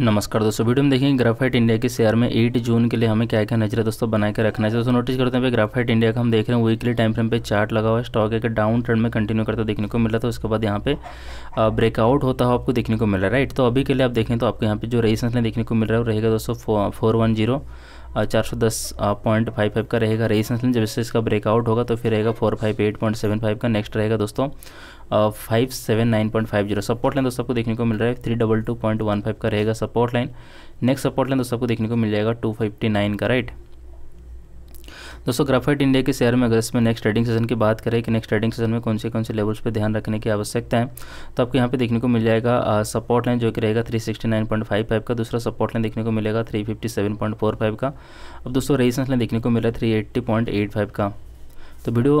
नमस्कार दोस्तों वीडियो में देखेंगे ग्राफाइट इंडिया के शेयर में 8 जून के लिए हमें क्या क्या नजर दोस्तों बना के रखना है दोस्तों नोटिस करते हैं ग्राफाइट इंडिया का हम देख रहे हैं वीकली टाइम फ्रेम पे चार्ट लगा हुआ है स्टॉक एक डाउन ट्रेंड में कंटिन्यू करता देखने को मिला था उसके बाद यहाँ पे ब्रेकआउट होता हुआ आपको देखने को मिल है राइट तो अभी के लिए आप देखें तो आपको यहाँ पे जो रेजिस्टेंस है देखने को मिल रहा है रहेगा दोस्तों फोर वन जीरो चार सौ दस पॉइंट फाइव फाइव का रहेगा रेजिस्टेंस जब इससे इसका ब्रेकआउट होगा तो फिर रहेगा four five eight point seven five का नेक्स्ट रहेगा दोस्तों five seven nine point five zero support line दोस्तों को देखने को मिल रहा है three double two point one five का रहेगा support line next support line दोस्तों को देखने को मिल जाएगा टू फिफ्टी नाइन का राइट दोस्तों ग्राफाइट इंडिया के शेयर में अगर इसमें नेक्स्ट ट्रेडिंग सेशन की बात करें कि नेक्स्ट ट्रेडिंग सेशन में कौन से कौन से लेवल्स पर ध्यान रखने की आवश्यकता है तो आपको यहाँ पे देखने को मिल जाएगा सपोर्ट लाइन जो कि रहेगा 369.55 का दूसरा सपोर्ट लाइन देखने को मिलेगा 357.45 का अब दोस्तों रेजिस्टेंस लाइन देखने को मिला है 380.85 का तो वीडियो